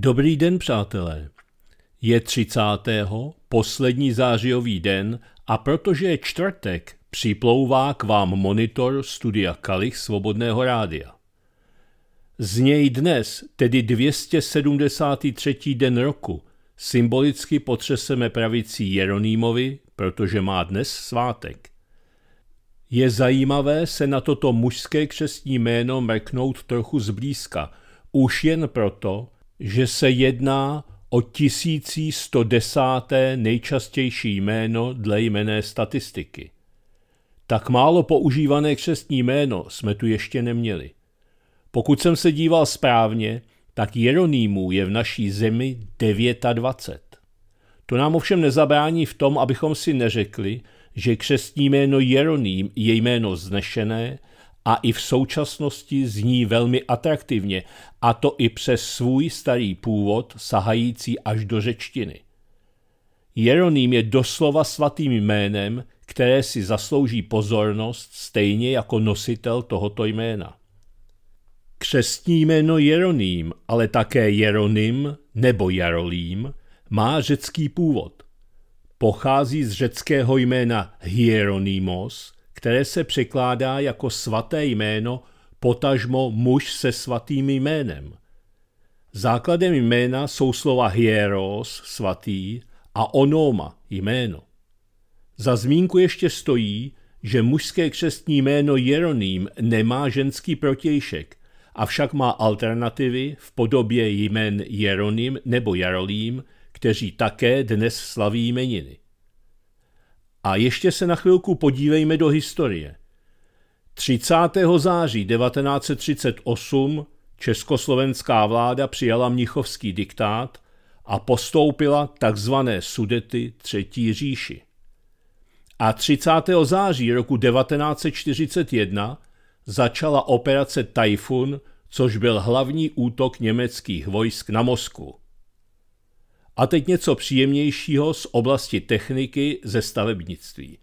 Dobrý den, přátelé. Je 30. poslední zářijový den a protože je čtvrtek, připlouvá k vám monitor studia Kalich Svobodného rádia. Z něj dnes, tedy 273. den roku, symbolicky potřeseme pravicí Jeronýmovi, protože má dnes svátek. Je zajímavé se na toto mužské křestní jméno mrknout trochu zblízka, už jen proto, že se jedná o 1110. nejčastější jméno dle jmené statistiky. Tak málo používané křestní jméno jsme tu ještě neměli. Pokud jsem se díval správně, tak Jeronýmů je v naší zemi 29. To nám ovšem nezabrání v tom, abychom si neřekli, že křestní jméno Jeroným je jméno znešené, a i v současnosti zní velmi atraktivně, a to i přes svůj starý původ sahající až do řečtiny. Jeroným je doslova svatým jménem, které si zaslouží pozornost stejně jako nositel tohoto jména. Křestní jméno Jeroným, ale také Jeronym nebo Jarolím, má řecký původ. Pochází z řeckého jména Hieronymos, které se překládá jako svaté jméno, potažmo muž se svatým jménem. Základem jména jsou slova hieros, svatý, a onoma, jméno. Za zmínku ještě stojí, že mužské křestní jméno Jeroným nemá ženský protějšek, avšak má alternativy v podobě jmen Jeronym nebo Jarolím, kteří také dnes slaví jmeniny. A ještě se na chvilku podívejme do historie. 30. září 1938 československá vláda přijala mnichovský diktát a postoupila tzv. sudety Třetí říši. A 30. září roku 1941 začala operace Tajfun, což byl hlavní útok německých vojsk na Moskvu. A teď něco příjemnějšího z oblasti techniky ze stavebnictví.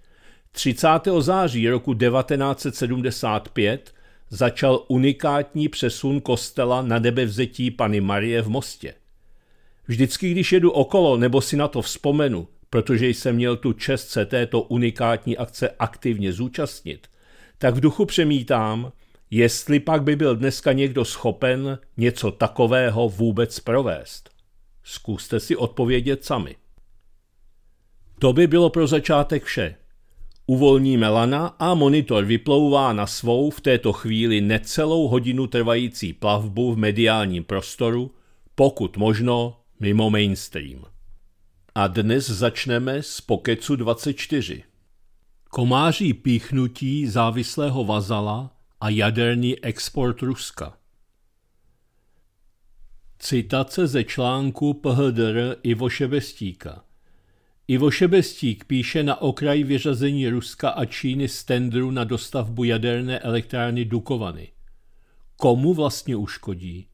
30. září roku 1975 začal unikátní přesun kostela na nebevzetí Pany Marie v Mostě. Vždycky, když jedu okolo nebo si na to vzpomenu, protože jsem měl tu čest se této unikátní akce aktivně zúčastnit, tak v duchu přemítám, jestli pak by byl dneska někdo schopen něco takového vůbec provést. Zkuste si odpovědět sami. To by bylo pro začátek vše. Uvolníme lana a monitor vyplouvá na svou v této chvíli necelou hodinu trvající plavbu v mediálním prostoru, pokud možno mimo mainstream. A dnes začneme s Pokecu 24. Komáří píchnutí závislého vazala a jaderný export Ruska. Citace ze článku PHDR Ivo Šebestíka Ivo Šebestík píše na okraj vyřazení Ruska a Číny z tendru na dostavbu jaderné elektrárny Dukovany. Komu vlastně uškodí?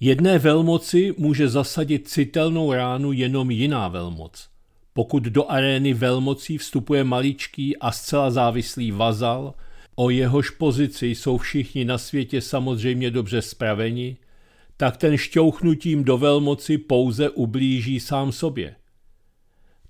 Jedné velmoci může zasadit citelnou ránu jenom jiná velmoc. Pokud do arény velmocí vstupuje maličký a zcela závislý vazal, o jehož pozici jsou všichni na světě samozřejmě dobře spraveni, tak ten šťouchnutím do velmoci pouze ublíží sám sobě.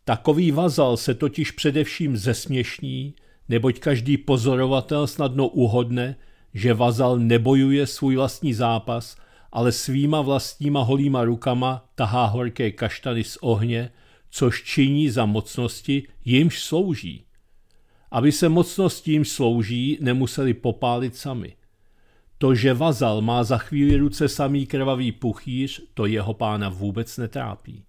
Takový vazal se totiž především zesměšní, neboť každý pozorovatel snadno uhodne, že vazal nebojuje svůj vlastní zápas, ale svýma vlastníma holýma rukama tahá horké kaštany z ohně, což činí za mocnosti, jimž slouží. Aby se mocnosti jimž slouží, nemuseli popálit sami. To, že vazal má za chvíli ruce samý krvavý puchýř, to jeho pána vůbec netrápí.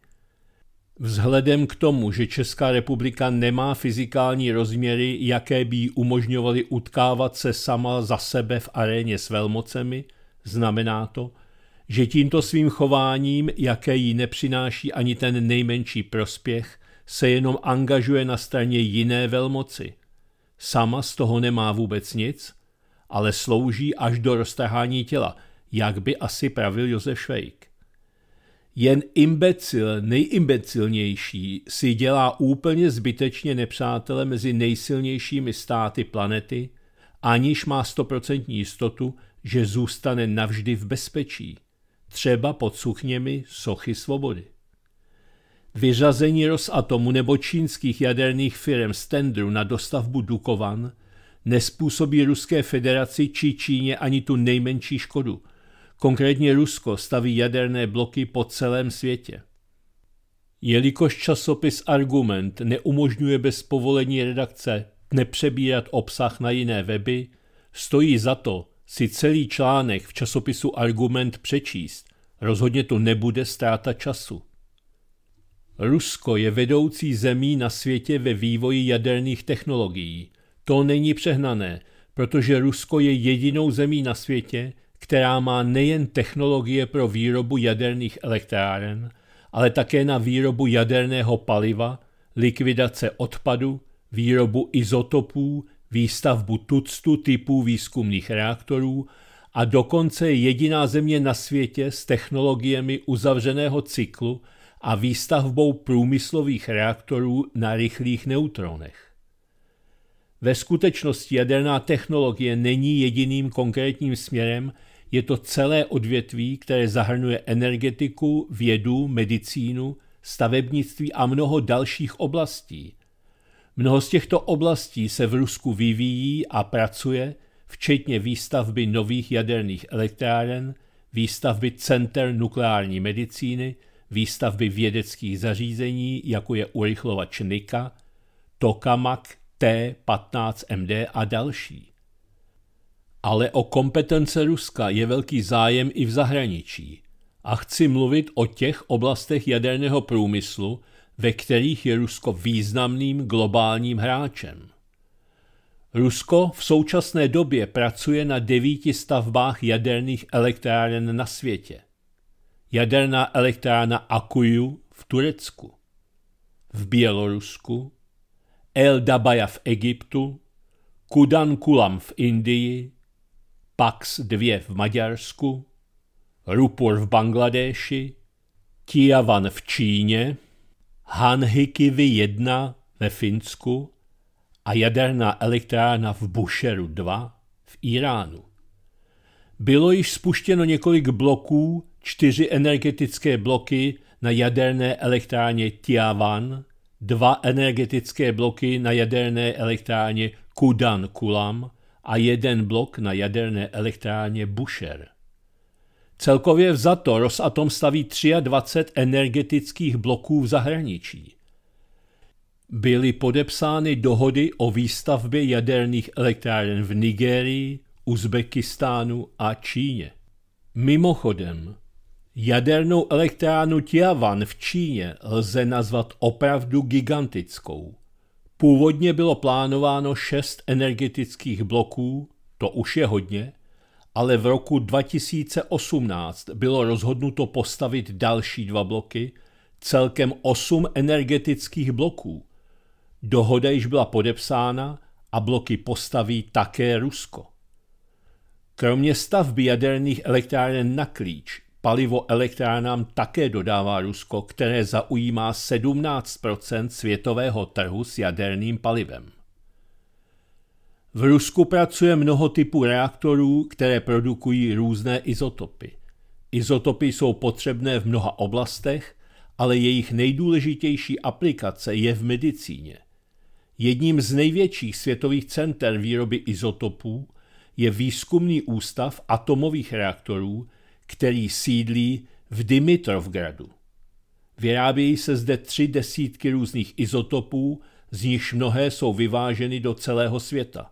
Vzhledem k tomu, že Česká republika nemá fyzikální rozměry, jaké by jí umožňovaly utkávat se sama za sebe v aréně s velmocemi, znamená to, že tímto svým chováním, jaké jí nepřináší ani ten nejmenší prospěch, se jenom angažuje na straně jiné velmoci. Sama z toho nemá vůbec nic – ale slouží až do roztrhání těla, jak by asi pravil Josef Švejk. Jen imbecil, nejimbecilnější, si dělá úplně zbytečně nepřátele mezi nejsilnějšími státy planety, aniž má stoprocentní jistotu, že zůstane navždy v bezpečí, třeba pod suchněmi sochy svobody. Vyřazení Rosatomu nebo čínských jaderných firm z tendru na dostavbu Dukovan – nespůsobí Ruské federaci či Číně ani tu nejmenší škodu. Konkrétně Rusko staví jaderné bloky po celém světě. Jelikož časopis Argument neumožňuje bez povolení redakce nepřebírat obsah na jiné weby, stojí za to si celý článek v časopisu Argument přečíst. Rozhodně to nebude ztráta času. Rusko je vedoucí zemí na světě ve vývoji jaderných technologií – to není přehnané, protože Rusko je jedinou zemí na světě, která má nejen technologie pro výrobu jaderných elektráren, ale také na výrobu jaderného paliva, likvidace odpadu, výrobu izotopů, výstavbu tuctu typů výzkumných reaktorů a dokonce jediná země na světě s technologiemi uzavřeného cyklu a výstavbou průmyslových reaktorů na rychlých neutronech. Ve skutečnosti jaderná technologie není jediným konkrétním směrem, je to celé odvětví, které zahrnuje energetiku, vědu, medicínu, stavebnictví a mnoho dalších oblastí. Mnoho z těchto oblastí se v Rusku vyvíjí a pracuje, včetně výstavby nových jaderných elektráren, výstavby center nukleární medicíny, výstavby vědeckých zařízení, jako je urychlovač Nika, tokamak T-15MD a další. Ale o kompetence Ruska je velký zájem i v zahraničí a chci mluvit o těch oblastech jaderného průmyslu, ve kterých je Rusko významným globálním hráčem. Rusko v současné době pracuje na devíti stavbách jaderných elektráren na světě. Jaderná elektrárna Akuju v Turecku, v Bělorusku, El Dabaja v Egyptu, Kudan Kulam v Indii, Pax 2 v Maďarsku, Rupur v Bangladéši, Tiavan v Číně, Hanhikivi 1 ve Finsku a jaderná elektrárna v Busheru 2 v Iránu. Bylo již spuštěno několik bloků, čtyři energetické bloky na jaderné elektrárně Tiavan dva energetické bloky na jaderné elektrárně Kudan Kulam a jeden blok na jaderné elektrárně Busher. Celkově vzato Rosatom staví 23 energetických bloků v zahraničí. Byly podepsány dohody o výstavbě jaderných elektráren v Nigérii, Uzbekistánu a Číně. Mimochodem, Jadernou elektrárnu Tiawan v Číně lze nazvat opravdu gigantickou. Původně bylo plánováno šest energetických bloků, to už je hodně, ale v roku 2018 bylo rozhodnuto postavit další dva bloky, celkem osm energetických bloků. Dohoda již byla podepsána a bloky postaví také Rusko. Kromě stavby jaderných elektráren na klíč Palivo elektrárnám také dodává Rusko, které zaujímá 17 světového trhu s jaderným palivem. V Rusku pracuje mnoho typů reaktorů, které produkují různé izotopy. Izotopy jsou potřebné v mnoha oblastech, ale jejich nejdůležitější aplikace je v medicíně. Jedním z největších světových center výroby izotopů je výzkumný ústav atomových reaktorů, který sídlí v Dimitrovgradu. Vyrábějí se zde tři desítky různých izotopů, z nichž mnohé jsou vyváženy do celého světa.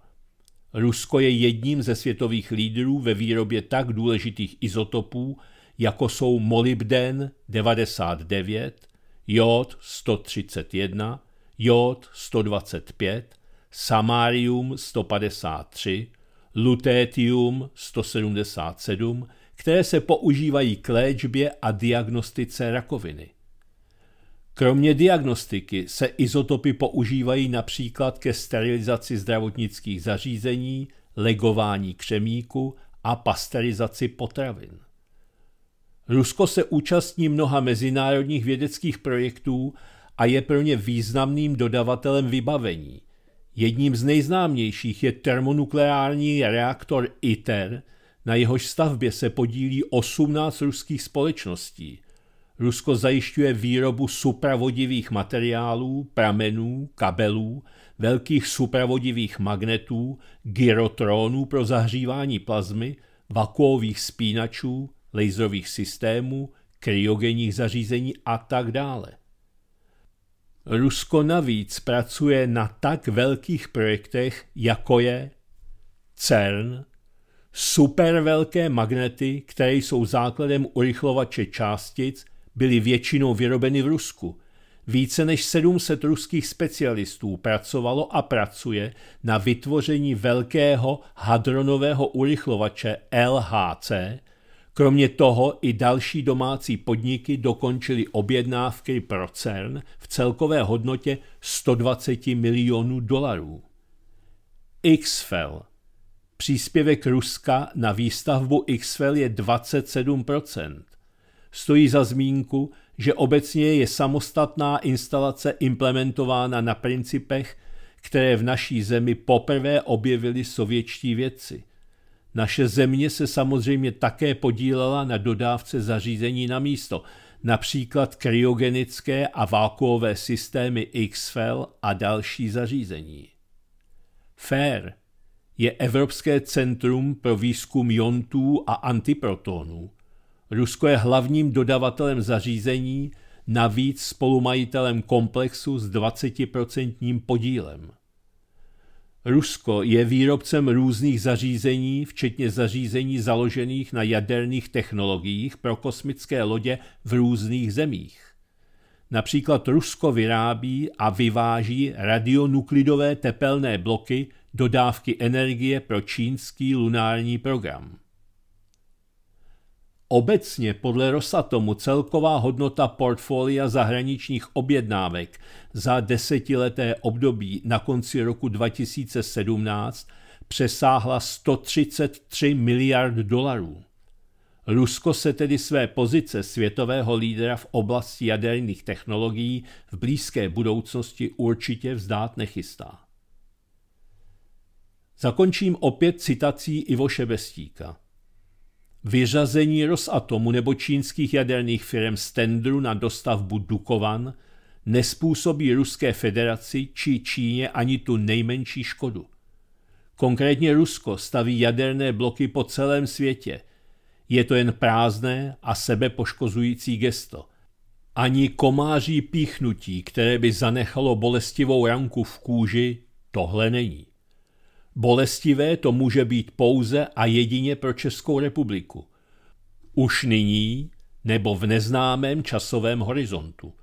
Rusko je jedním ze světových lídrů ve výrobě tak důležitých izotopů, jako jsou molybden 99, jod 131, jod 125, samárium 153, lutetium 177 které se používají k léčbě a diagnostice rakoviny. Kromě diagnostiky se izotopy používají například ke sterilizaci zdravotnických zařízení, legování křemíku a pasterizaci potravin. Rusko se účastní mnoha mezinárodních vědeckých projektů a je pro ně významným dodavatelem vybavení. Jedním z nejznámějších je termonukleární reaktor ITER – na jehož stavbě se podílí 18 ruských společností. Rusko zajišťuje výrobu supravodivých materiálů, pramenů, kabelů, velkých supravodivých magnetů, gyrotronů pro zahřívání plazmy, vakuových spínačů, laserových systémů, kryogenních zařízení a tak dále. Rusko navíc pracuje na tak velkých projektech, jako je CERN, Super velké magnety, které jsou základem urychlovače částic, byly většinou vyrobeny v Rusku. Více než 700 ruských specialistů pracovalo a pracuje na vytvoření velkého hadronového urychlovače LHC. Kromě toho i další domácí podniky dokončily objednávky pro CERN v celkové hodnotě 120 milionů dolarů. XFEL Příspěvek Ruska na výstavbu Xfel je 27%. Stojí za zmínku, že obecně je samostatná instalace implementována na principech, které v naší zemi poprvé objevili sovětští vědci. Naše země se samozřejmě také podílela na dodávce zařízení na místo, například kryogenické a vákuové systémy XFEL a další zařízení. Fair je Evropské centrum pro výzkum jontů a antiprotonů. Rusko je hlavním dodavatelem zařízení, navíc spolumajitelem komplexu s 20% podílem. Rusko je výrobcem různých zařízení, včetně zařízení založených na jaderných technologiích pro kosmické lodě v různých zemích. Například Rusko vyrábí a vyváží radionuklidové tepelné bloky dodávky energie pro čínský lunární program. Obecně podle Rosatomu celková hodnota portfolia zahraničních objednávek za desetileté období na konci roku 2017 přesáhla 133 miliard dolarů. Rusko se tedy své pozice světového lídra v oblasti jaderných technologií v blízké budoucnosti určitě vzdát nechystá. Zakončím opět citací Ivoše Bestíka. Vyřazení Rosatomu nebo čínských jaderných firm z tendru na dostavbu Dukovan nespůsobí Ruské federaci či Číně ani tu nejmenší škodu. Konkrétně Rusko staví jaderné bloky po celém světě. Je to jen prázdné a sebepoškozující gesto. Ani komáří píchnutí, které by zanechalo bolestivou ranku v kůži, tohle není. Bolestivé to může být pouze a jedině pro Českou republiku. Už nyní nebo v neznámém časovém horizontu.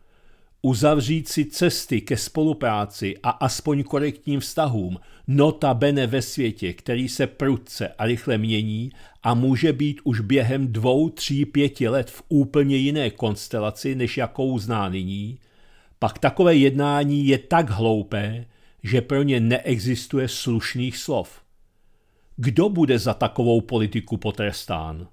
Uzavřít si cesty ke spolupráci a aspoň korektním vztahům, nota bene ve světě, který se prudce a rychle mění a může být už během dvou, tří, pěti let v úplně jiné konstelaci, než jakou zná nyní, pak takové jednání je tak hloupé, že pro ně neexistuje slušných slov. Kdo bude za takovou politiku potrestán?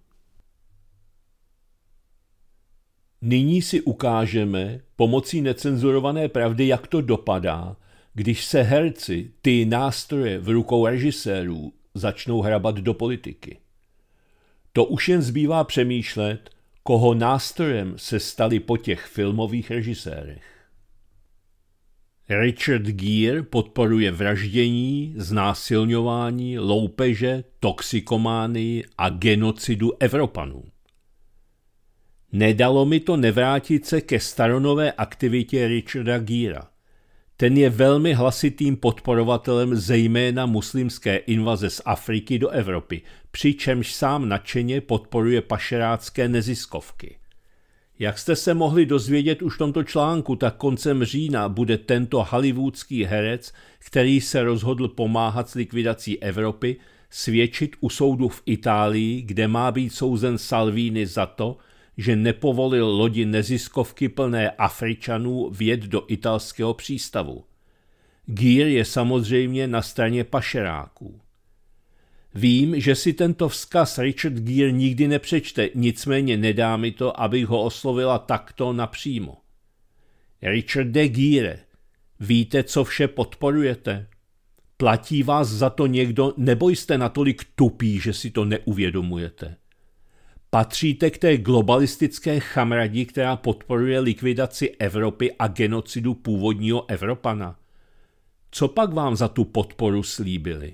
Nyní si ukážeme pomocí necenzurované pravdy, jak to dopadá, když se herci ty nástroje v rukou režisérů začnou hrabat do politiky. To už jen zbývá přemýšlet, koho nástrojem se stali po těch filmových režisérech. Richard Gere podporuje vraždění, znásilňování, loupeže, toxikománii a genocidu Evropanů. Nedalo mi to nevrátit se ke staronové aktivitě Richarda Gira. Ten je velmi hlasitým podporovatelem zejména muslimské invaze z Afriky do Evropy, přičemž sám nadšeně podporuje pašerácké neziskovky – jak jste se mohli dozvědět už v tomto článku, tak koncem října bude tento hollywoodský herec, který se rozhodl pomáhat s likvidací Evropy, svědčit u soudu v Itálii, kde má být souzen Salvini za to, že nepovolil lodi neziskovky plné Afričanů vjet do italského přístavu. Gír je samozřejmě na straně pašeráků. Vím, že si tento vzkaz Richard Gere nikdy nepřečte, nicméně nedá mi to, abych ho oslovila takto napřímo. Richard de Gere, víte, co vše podporujete? Platí vás za to někdo, nebo jste natolik tupí, že si to neuvědomujete? Patříte k té globalistické chamradi, která podporuje likvidaci Evropy a genocidu původního Evropana? Co pak vám za tu podporu slíbili?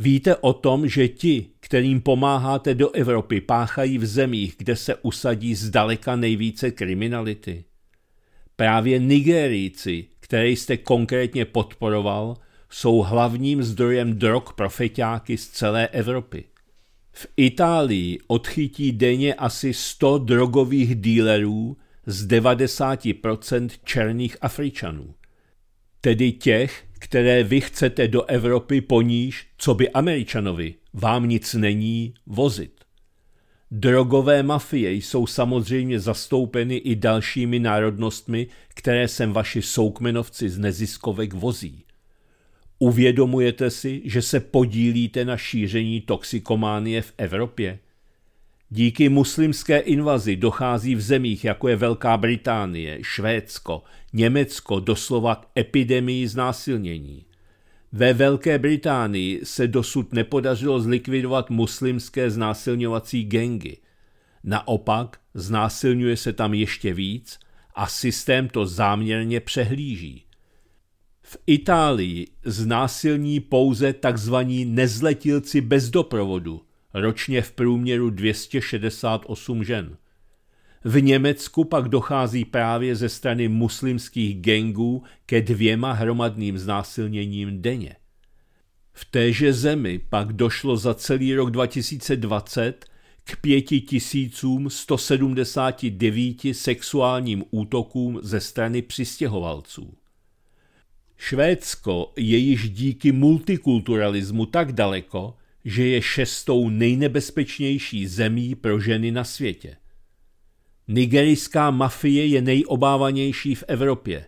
Víte o tom, že ti, kterým pomáháte do Evropy, páchají v zemích, kde se usadí zdaleka nejvíce kriminality? Právě Nigerijci, které jste konkrétně podporoval, jsou hlavním zdrojem drog pro feťáky z celé Evropy. V Itálii odchytí denně asi 100 drogových dílerů z 90% černých Afričanů, tedy těch, které vy chcete do Evropy poníž, co by Američanovi, vám nic není, vozit. Drogové mafie jsou samozřejmě zastoupeny i dalšími národnostmi, které sem vaši soukmenovci z neziskovek vozí. Uvědomujete si, že se podílíte na šíření toxikománie v Evropě? Díky muslimské invazi dochází v zemích, jako je Velká Británie, Švédsko, Německo, doslova k epidemii znásilnění. Ve Velké Británii se dosud nepodařilo zlikvidovat muslimské znásilňovací gengy. Naopak, znásilňuje se tam ještě víc a systém to záměrně přehlíží. V Itálii znásilní pouze takzvaní nezletilci bez doprovodu – ročně v průměru 268 žen. V Německu pak dochází právě ze strany muslimských gengů ke dvěma hromadným znásilněním denně. V téže zemi pak došlo za celý rok 2020 k 5179 sexuálním útokům ze strany přistěhovalců. Švédsko je již díky multikulturalismu tak daleko, že je šestou nejnebezpečnější zemí pro ženy na světě. Nigerijská mafie je nejobávanější v Evropě.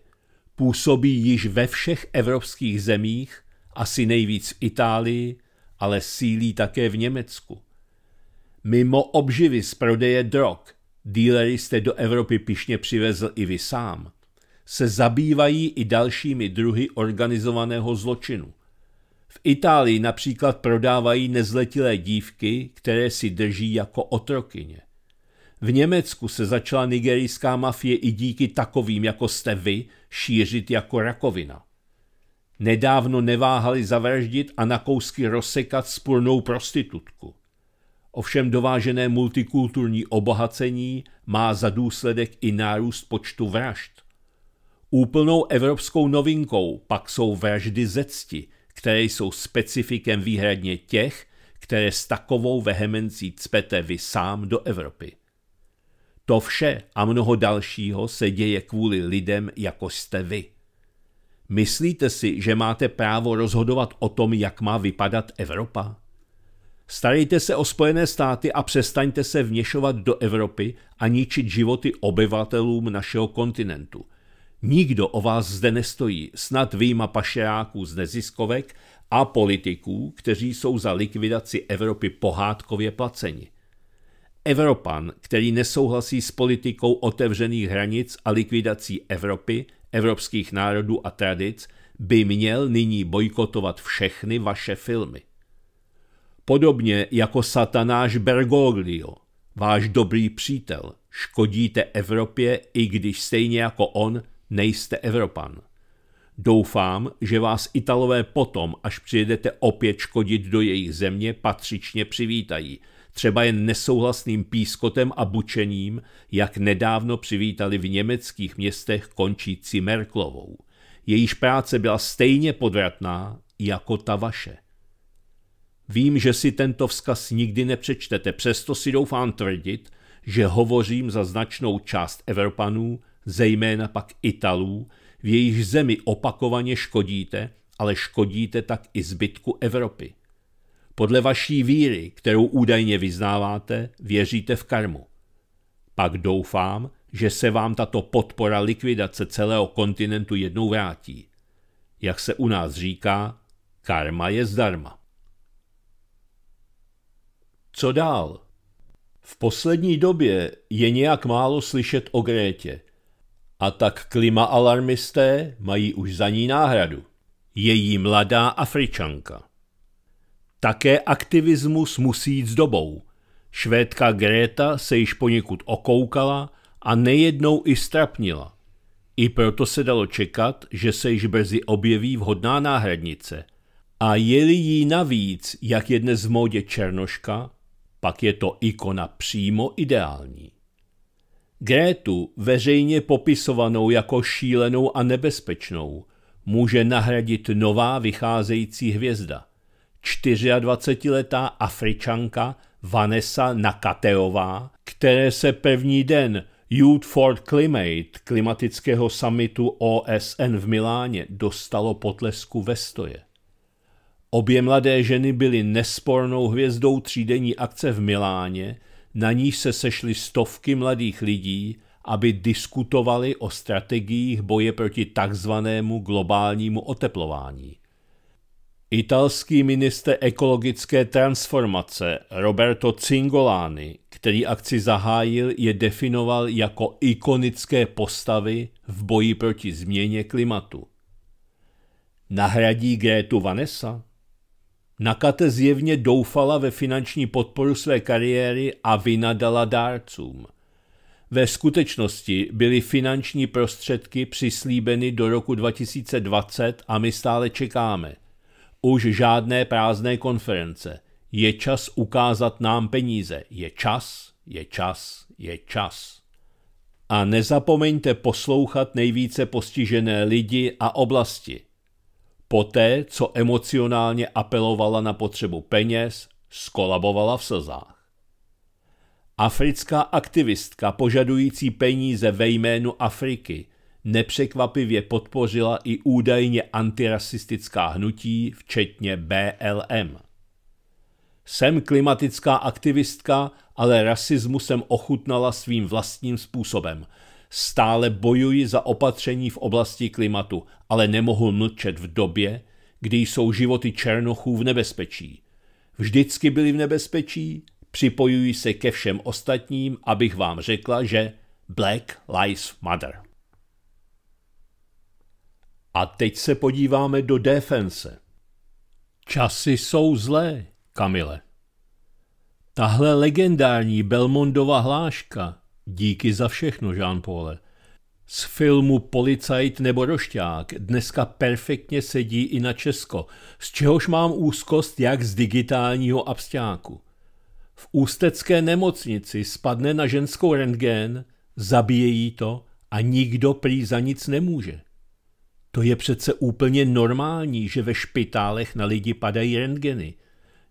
Působí již ve všech evropských zemích, asi nejvíc v Itálii, ale sílí také v Německu. Mimo obživy z prodeje drog, dílery jste do Evropy pišně přivezl i vy sám, se zabývají i dalšími druhy organizovaného zločinu. V Itálii například prodávají nezletilé dívky, které si drží jako otrokyně. V Německu se začala nigerijská mafie i díky takovým, jako jste vy, šířit jako rakovina. Nedávno neváhali zavraždit a na kousky rozsekat spurnou prostitutku. Ovšem dovážené multikulturní obohacení má za důsledek i nárůst počtu vražd. Úplnou evropskou novinkou pak jsou vraždy ze cti – které jsou specifikem výhradně těch, které s takovou vehemencí cpete vy sám do Evropy. To vše a mnoho dalšího se děje kvůli lidem, jako jste vy. Myslíte si, že máte právo rozhodovat o tom, jak má vypadat Evropa? Starejte se o Spojené státy a přestaňte se vněšovat do Evropy a ničit životy obyvatelům našeho kontinentu – Nikdo o vás zde nestojí, snad výjima pašeráků z neziskovek a politiků, kteří jsou za likvidaci Evropy pohádkově placeni. Evropan, který nesouhlasí s politikou otevřených hranic a likvidací Evropy, evropských národů a tradic, by měl nyní bojkotovat všechny vaše filmy. Podobně jako satanáš Bergoglio, váš dobrý přítel, škodíte Evropě, i když stejně jako on nejste Evropan. Doufám, že vás Italové potom, až přijedete opět škodit do jejich země, patřičně přivítají, třeba jen nesouhlasným pískotem a bučením, jak nedávno přivítali v německých městech končící Merklovou. Jejíž práce byla stejně podvratná jako ta vaše. Vím, že si tento vzkaz nikdy nepřečtete, přesto si doufám tvrdit, že hovořím za značnou část Evropanů, zejména pak Italů, v jejich zemi opakovaně škodíte, ale škodíte tak i zbytku Evropy. Podle vaší víry, kterou údajně vyznáváte, věříte v karmu. Pak doufám, že se vám tato podpora likvidace celého kontinentu jednou vrátí. Jak se u nás říká, karma je zdarma. Co dál? V poslední době je nějak málo slyšet o Grétě. A tak klimaalarmisté mají už za ní náhradu. Její mladá Afričanka. Také aktivismus musí jít s dobou. Švédka Greta se již poněkud okoukala a nejednou i strapnila. I proto se dalo čekat, že se již brzy objeví vhodná náhradnice. A je-li jí navíc, jak je dnes v módě černoška, pak je to ikona přímo ideální. Grétu, veřejně popisovanou jako šílenou a nebezpečnou, může nahradit nová vycházející hvězda. 24-letá Afričanka Vanessa Nakateová, které se první den Youth for Climate klimatického samitu OSN v Miláně dostalo potlesku ve stoje. Obě mladé ženy byly nespornou hvězdou třídenní akce v Miláně – na níž se sešly stovky mladých lidí, aby diskutovali o strategiích boje proti takzvanému globálnímu oteplování. Italský minister ekologické transformace Roberto Cingolani, který akci zahájil, je definoval jako ikonické postavy v boji proti změně klimatu. Nahradí Grétu Vanessa? Nakate zjevně doufala ve finanční podporu své kariéry a vynadala dárcům. Ve skutečnosti byly finanční prostředky přislíbeny do roku 2020 a my stále čekáme. Už žádné prázdné konference. Je čas ukázat nám peníze. Je čas, je čas, je čas. A nezapomeňte poslouchat nejvíce postižené lidi a oblasti poté co emocionálně apelovala na potřebu peněz, skolabovala v slzách. Africká aktivistka požadující peníze ve jménu Afriky nepřekvapivě podpořila i údajně antirasistická hnutí, včetně BLM. Jsem klimatická aktivistka, ale rasismu jsem ochutnala svým vlastním způsobem – Stále bojuji za opatření v oblasti klimatu, ale nemohu mlčet v době, kdy jsou životy černochů v nebezpečí. Vždycky byli v nebezpečí, připojuji se ke všem ostatním, abych vám řekla, že Black Lives Matter. A teď se podíváme do defense. Časy jsou zlé, Kamile. Tahle legendární Belmondova hláška Díky za všechno, Jean paul Z filmu Policajt nebo Rošťák dneska perfektně sedí i na Česko, z čehož mám úzkost jak z digitálního abstiáku. V ústecké nemocnici spadne na ženskou rentgen, zabije jí to a nikdo prý za nic nemůže. To je přece úplně normální, že ve špitálech na lidi padají rentgeny.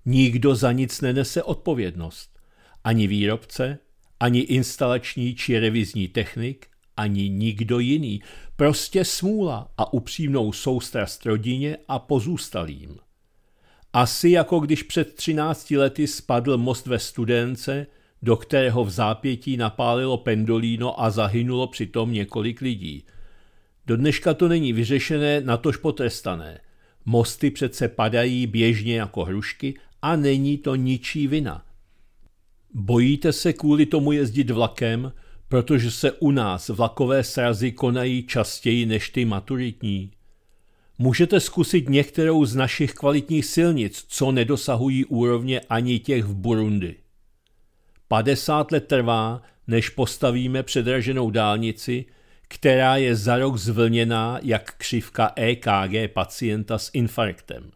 Nikdo za nic nenese odpovědnost. Ani výrobce, ani instalační či revizní technik, ani nikdo jiný. Prostě smůla a upřímnou soustrast rodině a pozůstalým. Asi jako když před 13 lety spadl most ve Studence, do kterého v zápětí napálilo pendolíno a zahynulo přitom několik lidí. Do dneška to není vyřešené, natož potrestané. Mosty přece padají běžně jako hrušky a není to ničí vina – Bojíte se kvůli tomu jezdit vlakem, protože se u nás vlakové srazy konají častěji než ty maturitní. Můžete zkusit některou z našich kvalitních silnic, co nedosahují úrovně ani těch v Burundi. 50 let trvá, než postavíme předraženou dálnici, která je za rok zvlněná jak křivka EKG pacienta s infarktem.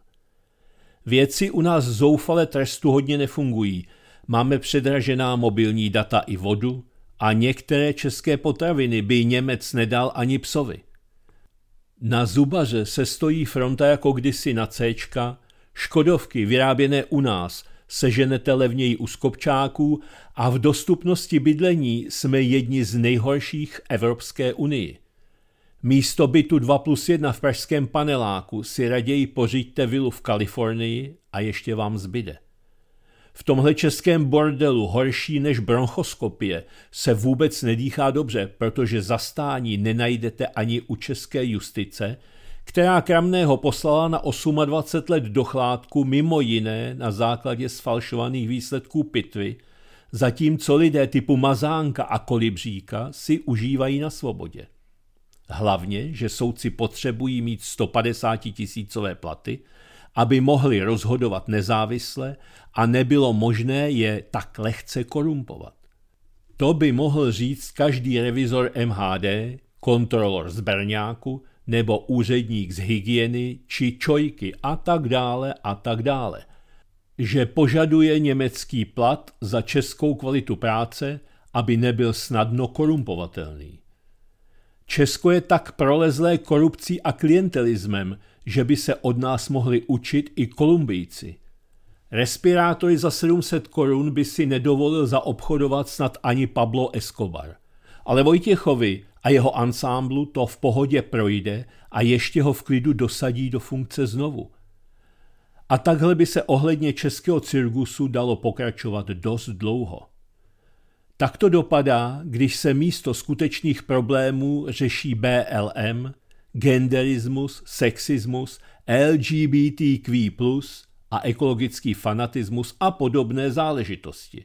Věci u nás zoufale hodně nefungují – Máme předražená mobilní data i vodu a některé české potraviny by Němec nedal ani psovi. Na zubaře se stojí fronta jako kdysi na C, škodovky vyráběné u nás seženete levněji u skopčáků a v dostupnosti bydlení jsme jedni z nejhorších Evropské unii. Místo bytu 2 plus 1 v pražském paneláku si raději pořiďte vilu v Kalifornii a ještě vám zbyde. V tomhle českém bordelu horší než bronchoskopie se vůbec nedýchá dobře, protože zastání nenajdete ani u české justice, která Kramného poslala na 28 let do chládku mimo jiné na základě sfalšovaných výsledků pitvy, zatímco lidé typu Mazánka a Kolibříka si užívají na svobodě. Hlavně, že soudci potřebují mít 150 tisícové platy – aby mohli rozhodovat nezávisle a nebylo možné je tak lehce korumpovat. To by mohl říct každý revizor MHD, kontrolor z Brňáku nebo úředník z hygieny či čojky a tak dále a tak dále. Že požaduje německý plat za českou kvalitu práce, aby nebyl snadno korumpovatelný. Česko je tak prolezlé korupcí a klientelismem, že by se od nás mohli učit i Kolumbijci. Respirátory za 700 korun by si nedovolil zaobchodovat snad ani Pablo Escobar. Ale Vojtěchovi a jeho ansámblu to v pohodě projde a ještě ho v klidu dosadí do funkce znovu. A takhle by se ohledně českého cirkusu dalo pokračovat dost dlouho. Tak to dopadá, když se místo skutečných problémů řeší BLM, genderismus, sexismus, LGBTQ+, a ekologický fanatismus a podobné záležitosti.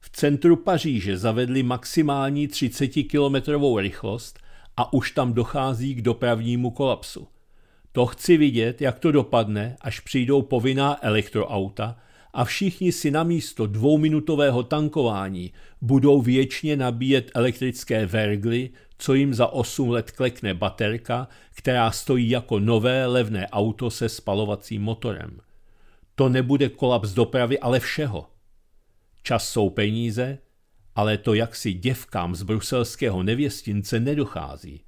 V centru Paříže zavedli maximální 30-kilometrovou rychlost a už tam dochází k dopravnímu kolapsu. To chci vidět, jak to dopadne, až přijdou povinná elektroauta – a všichni si na místo dvouminutového tankování budou věčně nabíjet elektrické vergly, co jim za 8 let klekne baterka, která stojí jako nové levné auto se spalovacím motorem. To nebude kolaps dopravy, ale všeho. Čas jsou peníze, ale to jaksi děvkám z bruselského nevěstince nedochází.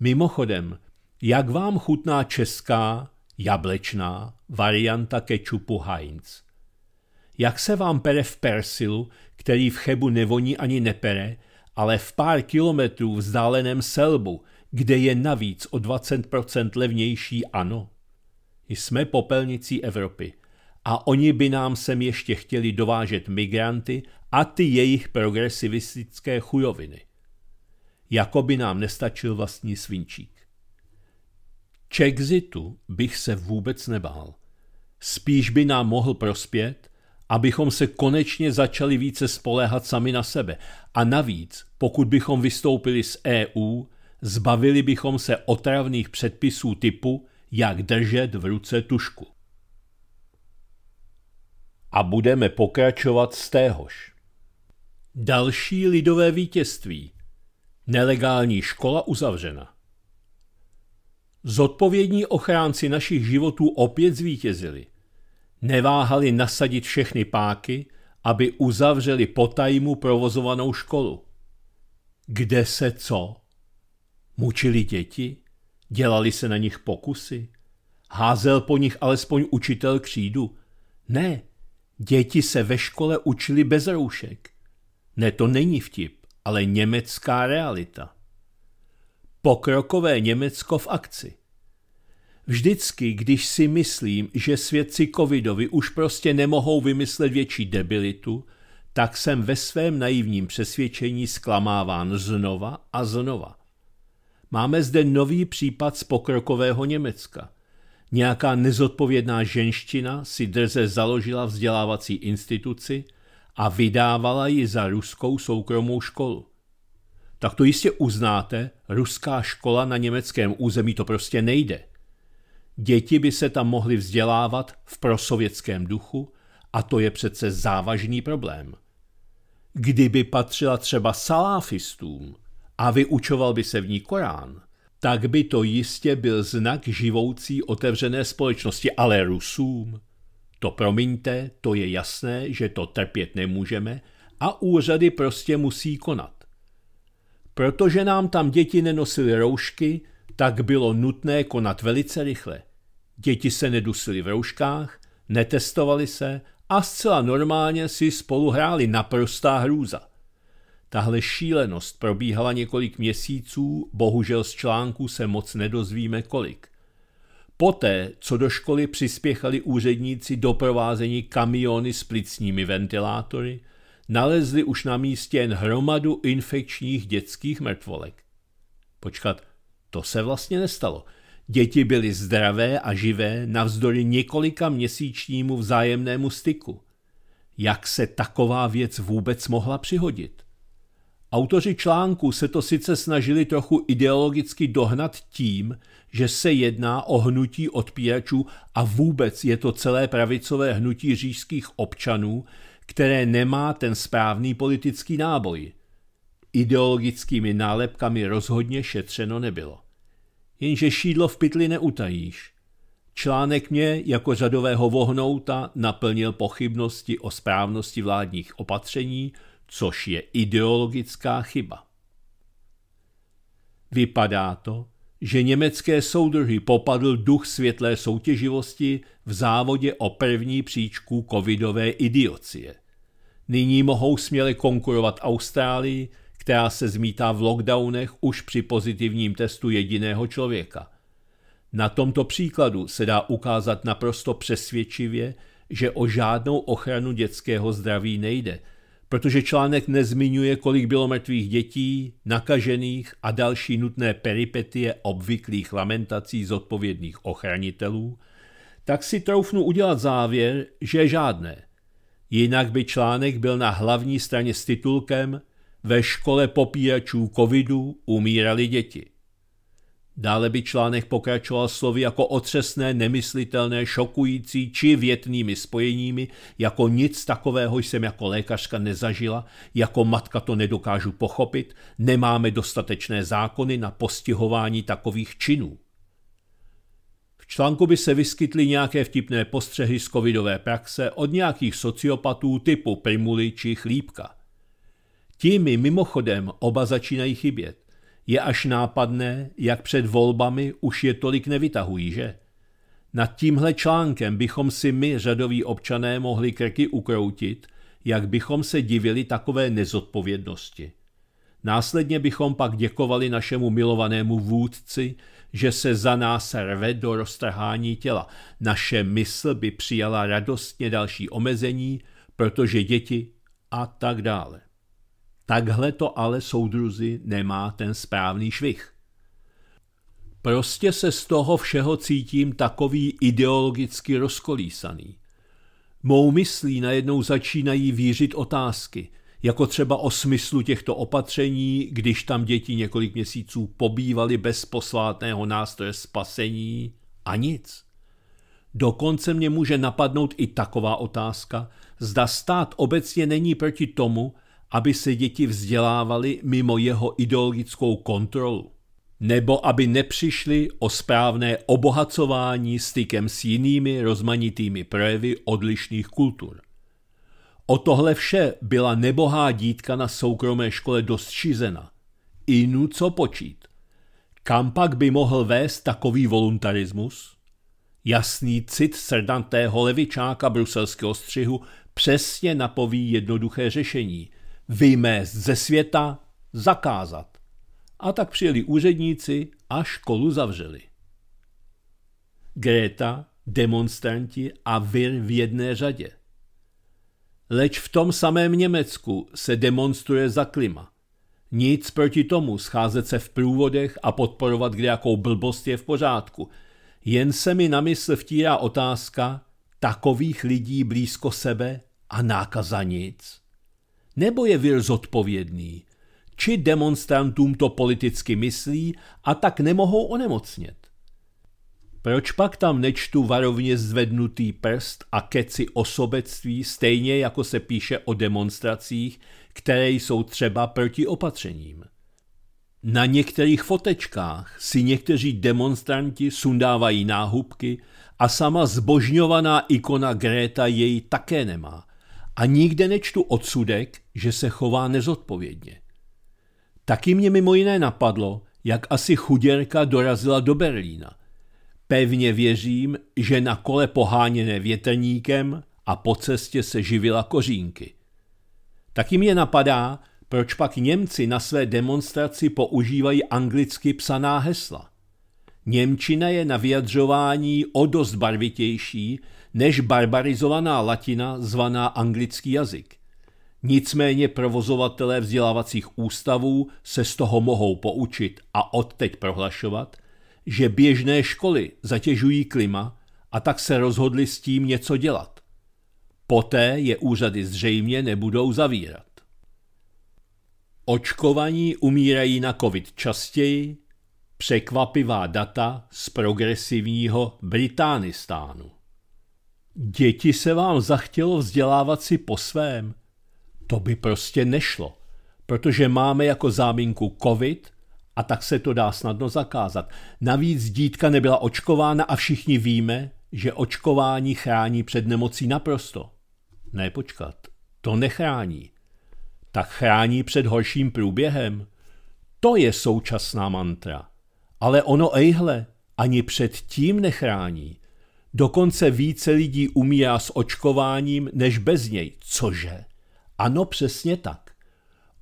Mimochodem, jak vám chutná česká, jablečná varianta kečupu Heinz? Jak se vám pere v Persilu, který v Chebu nevoní ani nepere, ale v pár kilometrů vzdáleném Selbu, kde je navíc o 20% levnější ano? Jsme popelnicí Evropy a oni by nám sem ještě chtěli dovážet migranty a ty jejich progresivistické chujoviny. Jako by nám nestačil vlastní svinčík. Čexitu bych se vůbec nebál. Spíš by nám mohl prospět, abychom se konečně začali více spoléhat sami na sebe. A navíc, pokud bychom vystoupili z EU, zbavili bychom se otravných předpisů typu, jak držet v ruce tušku. A budeme pokračovat z téhož. Další lidové vítězství. Nelegální škola uzavřena. Zodpovědní ochránci našich životů opět zvítězili neváhali nasadit všechny páky, aby uzavřeli potajmu provozovanou školu. Kde se co? Mučili děti? Dělali se na nich pokusy? Házel po nich alespoň učitel křídu? Ne, děti se ve škole učili bez roušek. Ne, to není vtip, ale německá realita. Pokrokové Německo v akci. Vždycky, když si myslím, že svědci covidovi už prostě nemohou vymyslet větší debilitu, tak jsem ve svém naivním přesvědčení zklamáván znova a znova. Máme zde nový případ z pokrokového Německa. Nějaká nezodpovědná ženština si drze založila vzdělávací instituci a vydávala ji za ruskou soukromou školu. Tak to jistě uznáte, ruská škola na německém území to prostě nejde – Děti by se tam mohly vzdělávat v prosovětském duchu a to je přece závažný problém. Kdyby patřila třeba salafistům a vyučoval by se v ní Korán, tak by to jistě byl znak živoucí otevřené společnosti, ale Rusům. To promiňte, to je jasné, že to trpět nemůžeme a úřady prostě musí konat. Protože nám tam děti nenosily roušky, tak bylo nutné konat velice rychle. Děti se nedusily v rouškách, netestovali se a zcela normálně si spolu hráli naprostá hrůza. Tahle šílenost probíhala několik měsíců, bohužel z článku se moc nedozvíme kolik. Poté, co do školy přispěchali úředníci doprovázení kamiony s plicními ventilátory, nalezli už na místě jen hromadu infekčních dětských mrtvolek. Počkat, to se vlastně nestalo. Děti byly zdravé a živé navzdory několika měsíčnímu vzájemnému styku. Jak se taková věc vůbec mohla přihodit? Autoři článku se to sice snažili trochu ideologicky dohnat tím, že se jedná o hnutí odpíračů a vůbec je to celé pravicové hnutí říšských občanů, které nemá ten správný politický náboj. Ideologickými nálepkami rozhodně šetřeno nebylo jenže šídlo v pytli neutajíš. Článek mě jako řadového vohnouta naplnil pochybnosti o správnosti vládních opatření, což je ideologická chyba. Vypadá to, že německé soudrhy popadl duch světlé soutěživosti v závodě o první příčku covidové idiocie. Nyní mohou směle konkurovat Austrálii, která se zmítá v lockdownech už při pozitivním testu jediného člověka. Na tomto příkladu se dá ukázat naprosto přesvědčivě, že o žádnou ochranu dětského zdraví nejde, protože článek nezmiňuje, kolik bylo mrtvých dětí, nakažených a další nutné peripetie obvyklých lamentací zodpovědných ochranitelů, tak si troufnu udělat závěr, že žádné. Jinak by článek byl na hlavní straně s titulkem ve škole popíračů covidu umírali děti. Dále by článek pokračoval slovy jako otřesné, nemyslitelné, šokující či větnými spojeními, jako nic takového jsem jako lékařka nezažila, jako matka to nedokážu pochopit, nemáme dostatečné zákony na postihování takových činů. V článku by se vyskytly nějaké vtipné postřehy z covidové praxe od nějakých sociopatů typu Primuly či Chlípka. Ti mi mimochodem oba začínají chybět. Je až nápadné, jak před volbami už je tolik nevytahují, že? Nad tímhle článkem bychom si my, řadoví občané, mohli krky ukroutit, jak bychom se divili takové nezodpovědnosti. Následně bychom pak děkovali našemu milovanému vůdci, že se za nás rve do roztrhání těla. Naše mysl by přijala radostně další omezení, protože děti a tak dále. Takhle to ale soudruzi nemá ten správný švih. Prostě se z toho všeho cítím takový ideologicky rozkolísaný. Mou myslí najednou začínají vířit otázky, jako třeba o smyslu těchto opatření, když tam děti několik měsíců pobývaly bez posvátného nástroje spasení a nic. Dokonce mě může napadnout i taková otázka, zda stát obecně není proti tomu, aby se děti vzdělávaly mimo jeho ideologickou kontrolu, nebo aby nepřišli o správné obohacování stykem s jinými rozmanitými projevy odlišných kultur. O tohle vše byla nebohá dítka na soukromé škole dost šizena. Inu co počít. Kam pak by mohl vést takový voluntarismus? Jasný cit srdantého levičáka bruselského střihu přesně napoví jednoduché řešení, vymést ze světa, zakázat. A tak přijeli úředníci a školu zavřeli. Greta, demonstranti a vir v jedné řadě. Leč v tom samém Německu se demonstruje za klima. Nic proti tomu scházet se v průvodech a podporovat kde jakou blbost je v pořádku. Jen se mi na mysl vtírá otázka takových lidí blízko sebe a nákaza nic. Nebo je Will zodpovědný? Či demonstrantům to politicky myslí a tak nemohou onemocnět? Proč pak tam nečtu varovně zvednutý prst a keci o sobectví, stejně jako se píše o demonstracích, které jsou třeba proti opatřením? Na některých fotečkách si někteří demonstranti sundávají náhubky a sama zbožňovaná ikona Greta jej také nemá, a nikde nečtu odsudek, že se chová nezodpovědně. Taky mě mimo jiné napadlo, jak asi chuděrka dorazila do Berlína. Pevně věřím, že na kole poháněné větrníkem a po cestě se živila kořínky. Taky mě napadá, proč pak Němci na své demonstraci používají anglicky psaná hesla. Němčina je na vyjadřování o dost barvitější, než barbarizovaná latina zvaná anglický jazyk. Nicméně provozovatelé vzdělávacích ústavů se z toho mohou poučit a odteď prohlašovat, že běžné školy zatěžují klima a tak se rozhodli s tím něco dělat. Poté je úřady zřejmě nebudou zavírat. Očkovaní umírají na covid častěji, překvapivá data z progresivního Británistánu. Děti se vám zachtělo vzdělávat si po svém. To by prostě nešlo, protože máme jako záminku covid a tak se to dá snadno zakázat. Navíc dítka nebyla očkována a všichni víme, že očkování chrání před nemocí naprosto. Ne, počkat, to nechrání. Tak chrání před horším průběhem. To je současná mantra. Ale ono ejhle, ani před tím nechrání. Dokonce více lidí umírá s očkováním než bez něj. Cože? Ano, přesně tak.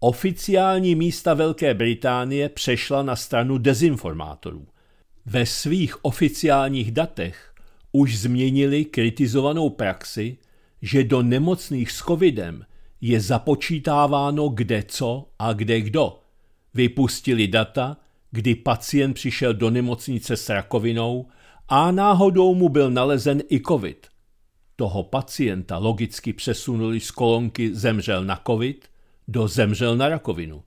Oficiální místa Velké Británie přešla na stranu dezinformátorů. Ve svých oficiálních datech už změnili kritizovanou praxi, že do nemocných s covidem je započítáváno kde co a kde kdo. Vypustili data, kdy pacient přišel do nemocnice s rakovinou a náhodou mu byl nalezen i covid. Toho pacienta logicky přesunuli z kolonky zemřel na covid do zemřel na rakovinu.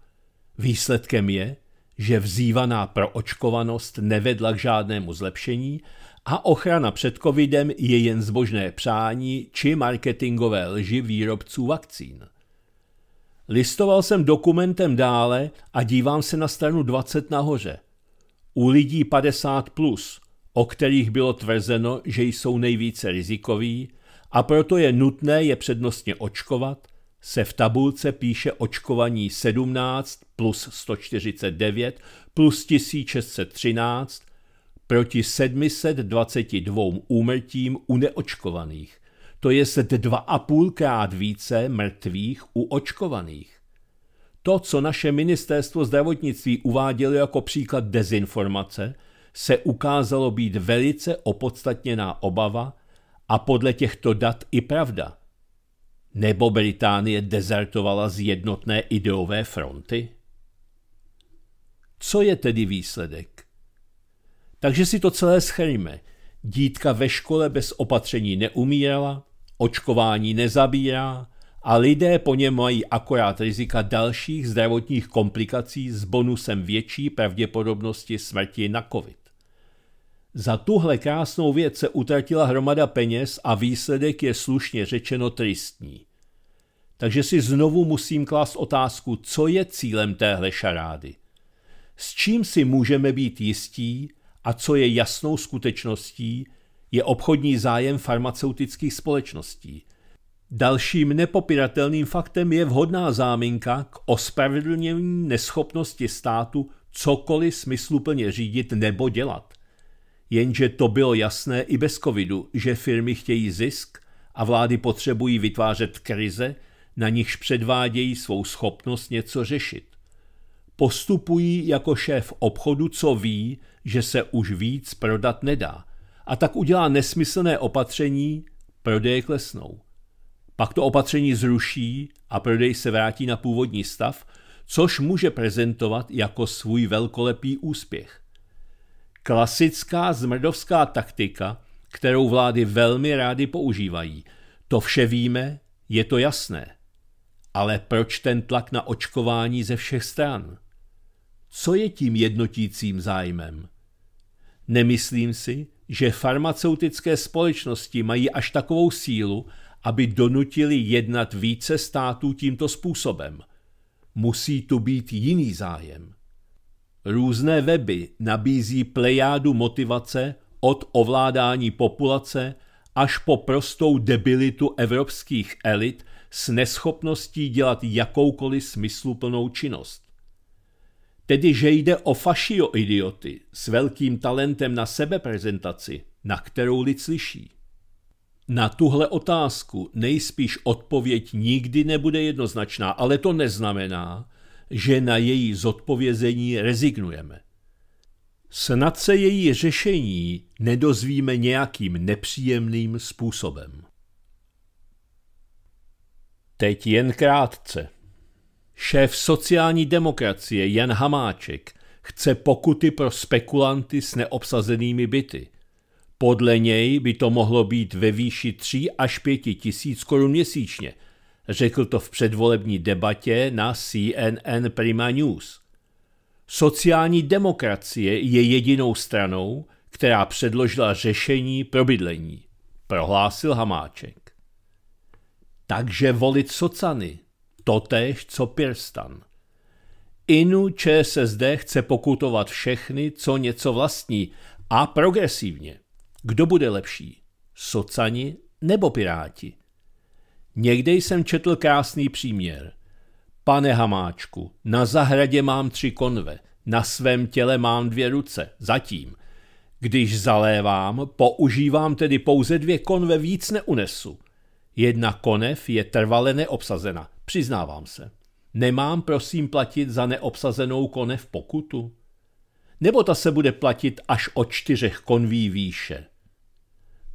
Výsledkem je, že vzývaná proočkovanost nevedla k žádnému zlepšení a ochrana před covidem je jen zbožné přání či marketingové lži výrobců vakcín. Listoval jsem dokumentem dále a dívám se na stranu 20 nahoře. U lidí 50 plus o kterých bylo tvrzeno, že jsou nejvíce rizikoví a proto je nutné je přednostně očkovat, se v tabulce píše očkovaní 17 plus 149 plus 1613 proti 722 úmrtím u neočkovaných, to je dva a půlkrát více mrtvých u očkovaných. To, co naše ministerstvo zdravotnictví uvádělo jako příklad dezinformace, se ukázalo být velice opodstatněná obava a podle těchto dat i pravda. Nebo Británie dezertovala z jednotné ideové fronty? Co je tedy výsledek? Takže si to celé schrňme. Dítka ve škole bez opatření neumírala, očkování nezabírá a lidé po něm mají akorát rizika dalších zdravotních komplikací s bonusem větší pravděpodobnosti smrti na COVID. Za tuhle krásnou věc se utratila hromada peněz a výsledek je slušně řečeno tristní. Takže si znovu musím klást otázku, co je cílem téhle šarády. S čím si můžeme být jistí a co je jasnou skutečností, je obchodní zájem farmaceutických společností. Dalším nepopiratelným faktem je vhodná záminka k ospravedlnění neschopnosti státu cokoliv smysluplně řídit nebo dělat. Jenže to bylo jasné i bez covidu, že firmy chtějí zisk a vlády potřebují vytvářet krize, na nichž předvádějí svou schopnost něco řešit. Postupují jako šéf obchodu, co ví, že se už víc prodat nedá, a tak udělá nesmyslné opatření, prodeje klesnou. Pak to opatření zruší a prodej se vrátí na původní stav, což může prezentovat jako svůj velkolepý úspěch. Klasická zmrdovská taktika, kterou vlády velmi rády používají. To vše víme, je to jasné. Ale proč ten tlak na očkování ze všech stran? Co je tím jednotícím zájmem? Nemyslím si, že farmaceutické společnosti mají až takovou sílu, aby donutili jednat více států tímto způsobem. Musí tu být jiný zájem. Různé weby nabízí plejádu motivace od ovládání populace až po prostou debilitu evropských elit s neschopností dělat jakoukoliv smysluplnou činnost. Tedy, že jde o idioty s velkým talentem na sebeprezentaci, na kterou lid slyší. Na tuhle otázku nejspíš odpověď nikdy nebude jednoznačná, ale to neznamená, že na její zodpovězení rezignujeme. Snad se její řešení nedozvíme nějakým nepříjemným způsobem. Teď jen krátce. Šéf sociální demokracie Jan Hamáček chce pokuty pro spekulanty s neobsazenými byty. Podle něj by to mohlo být ve výši 3 až 5 tisíc korun měsíčně – Řekl to v předvolební debatě na CNN Prima News. Sociální demokracie je jedinou stranou, která předložila řešení pro bydlení, prohlásil Hamáček. Takže volit socany, totéž co Pirstan. Inu ČSSD chce pokutovat všechny, co něco vlastní a progresivně. Kdo bude lepší? Socani nebo Piráti? Někde jsem četl krásný příměr. Pane Hamáčku, na zahradě mám tři konve, na svém těle mám dvě ruce, zatím. Když zalévám, používám tedy pouze dvě konve, víc neunesu. Jedna konev je trvale neobsazena, přiznávám se. Nemám prosím platit za neobsazenou konev pokutu? Nebo ta se bude platit až o čtyřech konví výše?